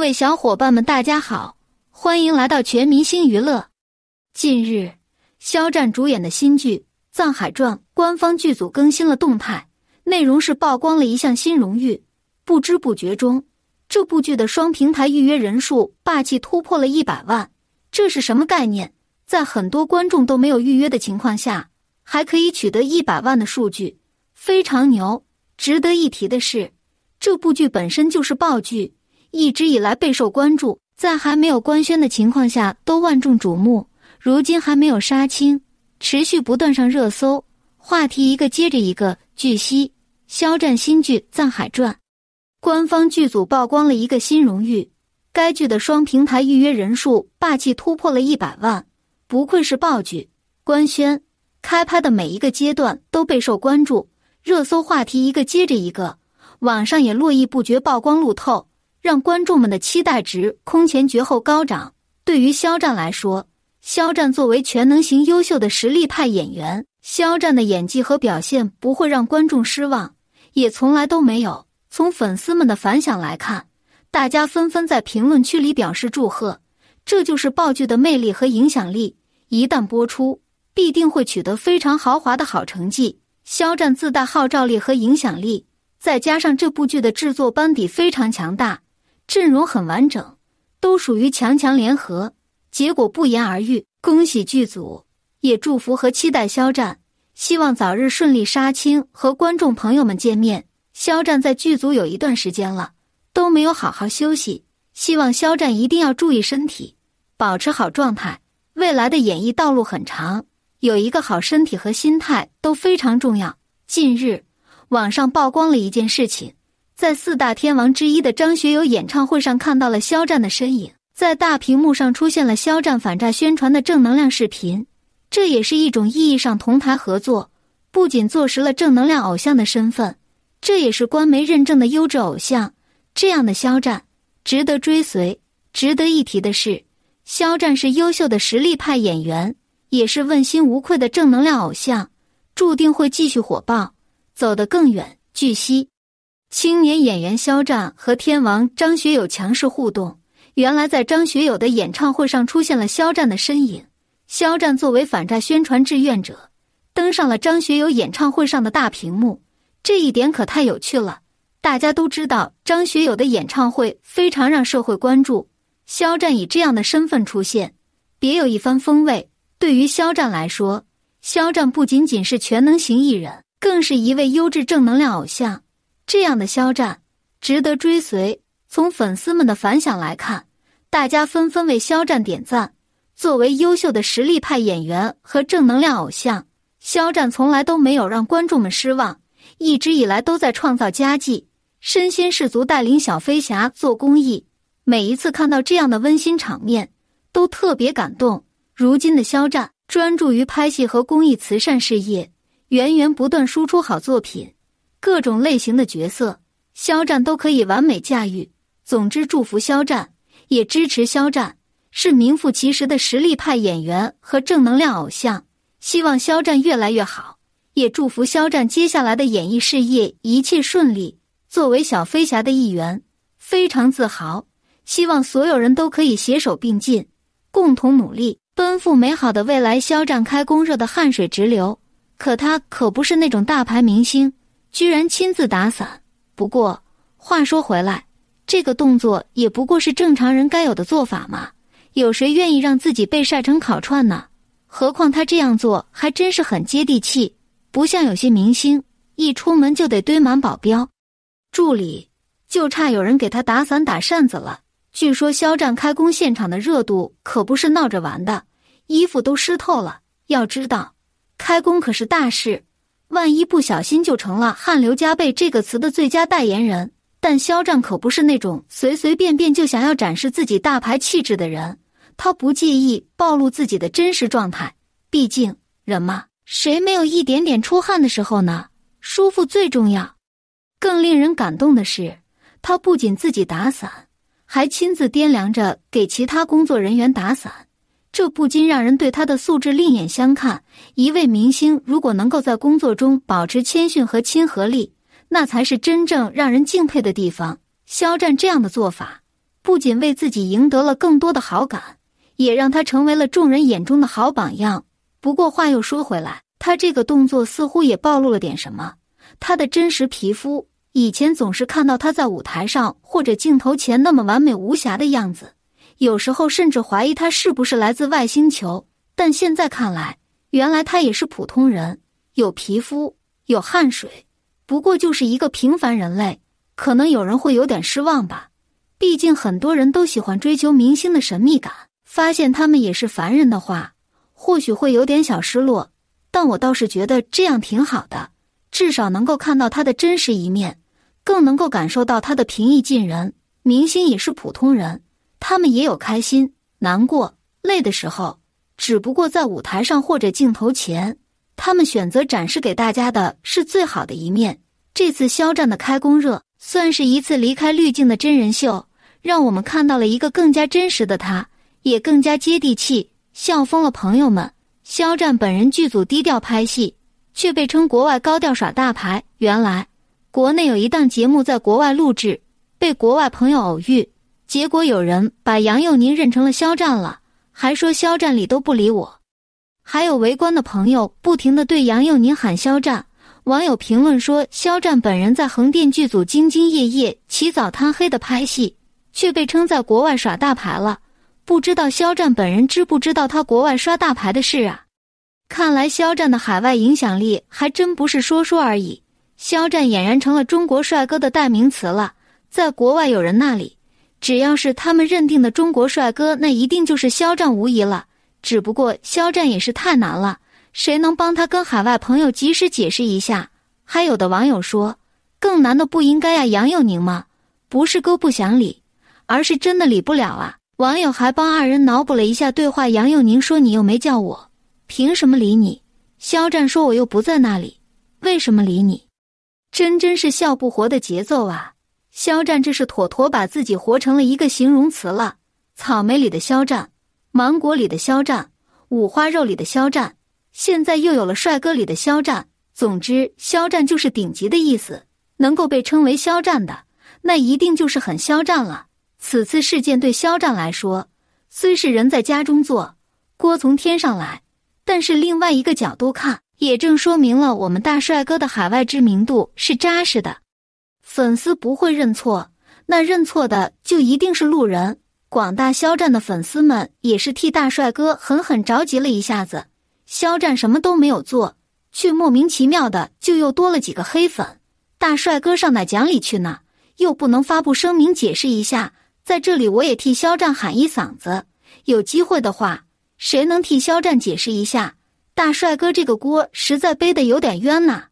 各位小伙伴们，大家好，欢迎来到全明星娱乐。近日，肖战主演的新剧《藏海传》官方剧组更新了动态，内容是曝光了一项新荣誉。不知不觉中，这部剧的双平台预约人数霸气突破了一百万，这是什么概念？在很多观众都没有预约的情况下，还可以取得一百万的数据，非常牛。值得一提的是，这部剧本身就是爆剧。一直以来备受关注，在还没有官宣的情况下都万众瞩目。如今还没有杀青，持续不断上热搜，话题一个接着一个。据悉，肖战新剧《藏海传》，官方剧组曝光了一个新荣誉：该剧的双平台预约人数霸气突破了一百万，不愧是爆剧。官宣、开拍的每一个阶段都备受关注，热搜话题一个接着一个，网上也络绎不绝曝光路透。让观众们的期待值空前绝后高涨。对于肖战来说，肖战作为全能型优秀的实力派演员，肖战的演技和表现不会让观众失望，也从来都没有。从粉丝们的反响来看，大家纷纷在评论区里表示祝贺。这就是爆剧的魅力和影响力。一旦播出，必定会取得非常豪华的好成绩。肖战自带号召力和影响力，再加上这部剧的制作班底非常强大。阵容很完整，都属于强强联合，结果不言而喻。恭喜剧组，也祝福和期待肖战，希望早日顺利杀青和观众朋友们见面。肖战在剧组有一段时间了，都没有好好休息，希望肖战一定要注意身体，保持好状态。未来的演艺道路很长，有一个好身体和心态都非常重要。近日，网上曝光了一件事情。在四大天王之一的张学友演唱会上看到了肖战的身影，在大屏幕上出现了肖战反诈宣传的正能量视频，这也是一种意义上同台合作，不仅坐实了正能量偶像的身份，这也是官媒认证的优质偶像。这样的肖战值得追随。值得一提的是，肖战是优秀的实力派演员，也是问心无愧的正能量偶像，注定会继续火爆，走得更远。据悉。青年演员肖战和天王张学友强势互动。原来，在张学友的演唱会上出现了肖战的身影。肖战作为反诈宣传志愿者，登上了张学友演唱会上的大屏幕。这一点可太有趣了！大家都知道，张学友的演唱会非常让社会关注。肖战以这样的身份出现，别有一番风味。对于肖战来说，肖战不仅仅是全能型艺人，更是一位优质正能量偶像。这样的肖战值得追随。从粉丝们的反响来看，大家纷纷为肖战点赞。作为优秀的实力派演员和正能量偶像，肖战从来都没有让观众们失望，一直以来都在创造佳绩，身先士卒带领小飞侠做公益。每一次看到这样的温馨场面，都特别感动。如今的肖战专注于拍戏和公益慈善事业，源源不断输出好作品。各种类型的角色，肖战都可以完美驾驭。总之，祝福肖战，也支持肖战，是名副其实的实力派演员和正能量偶像。希望肖战越来越好，也祝福肖战接下来的演艺事业一切顺利。作为小飞侠的一员，非常自豪。希望所有人都可以携手并进，共同努力，奔赴美好的未来。肖战开工热的汗水直流，可他可不是那种大牌明星。居然亲自打伞。不过，话说回来，这个动作也不过是正常人该有的做法嘛。有谁愿意让自己被晒成烤串呢？何况他这样做还真是很接地气，不像有些明星一出门就得堆满保镖、助理，就差有人给他打伞打扇子了。据说肖战开工现场的热度可不是闹着玩的，衣服都湿透了。要知道，开工可是大事。万一不小心就成了“汗流浃背”这个词的最佳代言人。但肖战可不是那种随随便便就想要展示自己大牌气质的人，他不介意暴露自己的真实状态。毕竟人嘛，谁没有一点点出汗的时候呢？舒服最重要。更令人感动的是，他不仅自己打伞，还亲自掂量着给其他工作人员打伞。这不禁让人对他的素质另眼相看。一位明星如果能够在工作中保持谦逊和亲和力，那才是真正让人敬佩的地方。肖战这样的做法，不仅为自己赢得了更多的好感，也让他成为了众人眼中的好榜样。不过话又说回来，他这个动作似乎也暴露了点什么。他的真实皮肤，以前总是看到他在舞台上或者镜头前那么完美无瑕的样子。有时候甚至怀疑他是不是来自外星球，但现在看来，原来他也是普通人，有皮肤，有汗水，不过就是一个平凡人类。可能有人会有点失望吧，毕竟很多人都喜欢追求明星的神秘感，发现他们也是凡人的话，或许会有点小失落。但我倒是觉得这样挺好的，至少能够看到他的真实一面，更能够感受到他的平易近人。明星也是普通人。他们也有开心、难过、累的时候，只不过在舞台上或者镜头前，他们选择展示给大家的是最好的一面。这次肖战的开工热算是一次离开滤镜的真人秀，让我们看到了一个更加真实的他，也更加接地气，笑疯了朋友们。肖战本人剧组低调拍戏，却被称国外高调耍大牌。原来，国内有一档节目在国外录制，被国外朋友偶遇。结果有人把杨佑宁认成了肖战了，还说肖战理都不理我。还有围观的朋友不停的对杨佑宁喊肖战。网友评论说，肖战本人在横店剧组兢兢业业、起早贪黑的拍戏，却被称在国外耍大牌了。不知道肖战本人知不知道他国外刷大牌的事啊？看来肖战的海外影响力还真不是说说而已。肖战俨然成了中国帅哥的代名词了，在国外有人那里。只要是他们认定的中国帅哥，那一定就是肖战无疑了。只不过肖战也是太难了，谁能帮他跟海外朋友及时解释一下？还有的网友说，更难的不应该啊，杨佑宁吗？不是哥不想理，而是真的理不了啊。网友还帮二人脑补了一下对话：杨佑宁说：“你又没叫我，凭什么理你？”肖战说：“我又不在那里，为什么理你？”真真是笑不活的节奏啊！肖战，这是妥妥把自己活成了一个形容词了。草莓里的肖战，芒果里的肖战，五花肉里的肖战，现在又有了帅哥里的肖战。总之，肖战就是顶级的意思。能够被称为肖战的，那一定就是很肖战了。此次事件对肖战来说，虽是人在家中坐，锅从天上来，但是另外一个角度看，也正说明了我们大帅哥的海外知名度是扎实的。粉丝不会认错，那认错的就一定是路人。广大肖战的粉丝们也是替大帅哥狠狠着急了一下子。肖战什么都没有做，却莫名其妙的就又多了几个黑粉。大帅哥上哪讲理去呢？又不能发布声明解释一下。在这里，我也替肖战喊一嗓子。有机会的话，谁能替肖战解释一下？大帅哥这个锅实在背的有点冤呐。